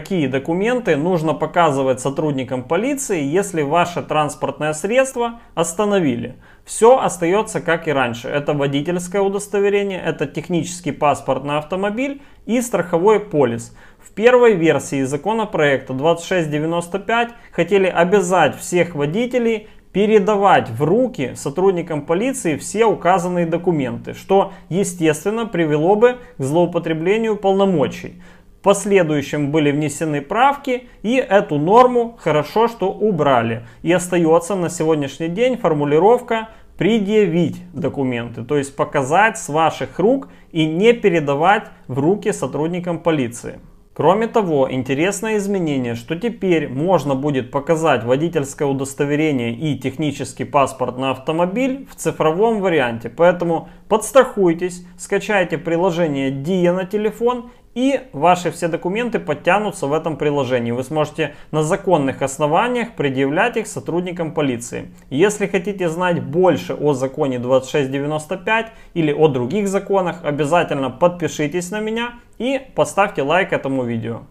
какие документы нужно показывать сотрудникам полиции, если ваше транспортное средство остановили. Все остается как и раньше. Это водительское удостоверение, это технический паспорт на автомобиль и страховой полис. В первой версии законопроекта 2695 хотели обязать всех водителей передавать в руки сотрудникам полиции все указанные документы, что, естественно, привело бы к злоупотреблению полномочий последующем были внесены правки, и эту норму хорошо, что убрали. И остается на сегодняшний день формулировка предъявить документы, то есть показать с ваших рук и не передавать в руки сотрудникам полиции. Кроме того, интересное изменение, что теперь можно будет показать водительское удостоверение и технический паспорт на автомобиль в цифровом варианте. Поэтому подстрахуйтесь, скачайте приложение DIA на телефон и ваши все документы подтянутся в этом приложении. Вы сможете на законных основаниях предъявлять их сотрудникам полиции. Если хотите знать больше о законе 2695 или о других законах, обязательно подпишитесь на меня. И поставьте лайк этому видео.